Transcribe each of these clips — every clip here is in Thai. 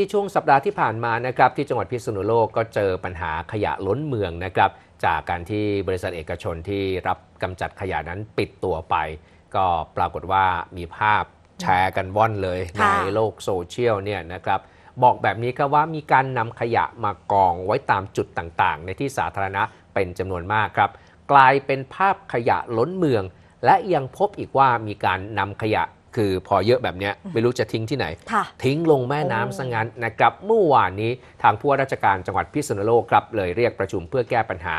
ที่ช่วงสัปดาห์ที่ผ่านมานะครับ ที่จังหวัดพิษณุโลกก็เจอปัญหาขยะล้นเมืองนะครับจากการที่บริษัทเอกชนที่รับกำจัดขยะนั้นปิดตัวไป ก็ปรากฏว่ามีภาพแชร์กันว่อนเลยในโลกโซเชียลเนี่ยนะครับบอกแบบนี้ครับว่ามีการนำขยะมากองไว้ตามจุดต่างๆ ในที่สาธารณะเป็นจำนวนมากครับ กลายเป็นภาพขยะล้นเมือง และยังพบอีกว่ามีการนำขยะคือพอเยอะแบบนี้ไม่รู้จะทิ้งที่ไหน ทิ้งลงแม่น้ำสังัานนะครับเมื่อวานนี้ทางผู้ว่าราชการจังหวัดพิษณุโลกครับเลยเรียกประชุมเพื่อแก้ปัญหา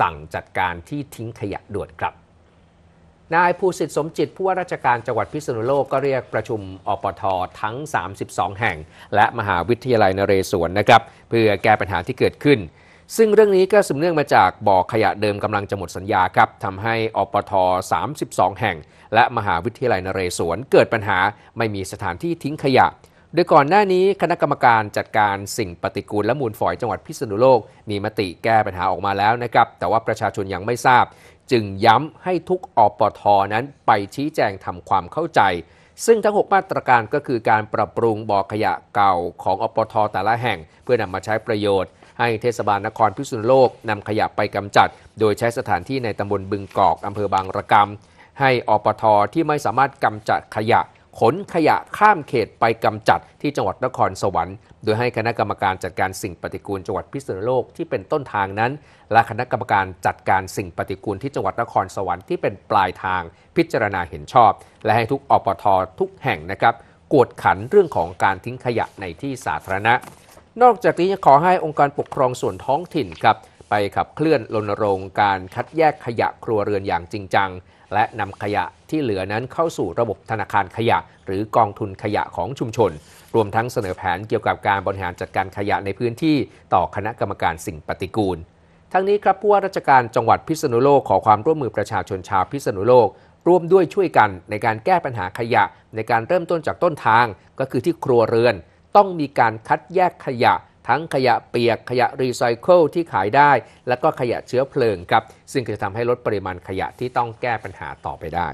สั่งจัดการที่ทิ้งขยะด่วนครับนายภูสิทธิ์สมจิตผู้ว่าราชการจังหวัดพิษณุโลกก็เรียกประชุมอปททั้ง 32 แห่ง และมหาวิทยาลัยนเรศวรนะครับเพื่อแก้ปัญหาที่เกิดขึ้นซึ่งเรื่องนี้ก็สืบเนื่องมาจากบ่อขยะเดิมกำลังจะหมดสัญญาครับทำให้อปท 32 แห่ง และมหาวิทยาลัยนเรศวรเกิดปัญหาไม่มีสถานที่ทิ้งขยะโดยก่อนหน้านี้คณะกรรมการจัดการสิ่งปฏิกูลและมูลฝอยจังหวัดพิษณุโลกมีมติแก้ปัญหาออกมาแล้วนะครับ แต่ว่าประชาชนยังไม่ทราบ จึงย้ำให้ทุกอปทนั้นไปชี้แจงทำความเข้าใจ ซึ่งทั้ง6มาตรการก็คือการปรับปรุงบ่อขยะเก่าของอปทแต่ละแห่งเพื่อนำมาใช้ประโยชน์ให้เทศบาลนครพิษณุโลกนำขยะไปกำจัด โดยใช้สถานที่ในตำบลบึงกอก อำเภอบางระกำ ให้อปท ที่ไม่สามารถกำจัดขยะ ขนขยะข้ามเขตไปกำจัดที่จังหวัดนครสวรรค์ โดยให้คณะกรรมการจัดการสิ่งปฏิกูลจังหวัดพิษณุโลกที่เป็นต้นทางนั้น และคณะกรรมการจัดการสิ่งปฏิกูลที่จังหวัดนครสวรรค์ที่เป็นปลายทาง พิจารณาเห็นชอบ และให้ทุกอปท ทุกแห่งนะครับกวดขันเรื่องของการทิ้งขยะในที่สาธารณะนอกจากนี้ขอให้องค์การปกครองส่วนท้องถิ่นครับไปขับเคลื่อนรณรงค์การคัดแยกขยะครัวเรือนอย่างจริงจังและนำขยะที่เหลือนั้นเข้าสู่ระบบธนาคารขยะ หรือกองทุนขยะของชุมชน รวมทั้งเสนอแผนเกี่ยวกับการบริหารจัดการขยะในพื้นที่ต่อคณะกรรมการสิ่งปฏิกูล ทั้งนี้ครับผู้ว่าราชการจังหวัดพิษณุโลกขอความร่วมมือประชาชนชาวพิษณุโลก ร่วมด้วยช่วยกันในการแก้ปัญหาขยะในการเริ่มต้นจากต้นทางก็คือที่ครัวเรือนต้องมีการคัดแยกขยะ ทั้งขยะเปียกขยะรีไซเคิลที่ขายได้ และก็ขยะเชื้อเพลิงครับ ซึ่งจะทำให้ลดปริมาณขยะที่ต้องแก้ปัญหาต่อไปได้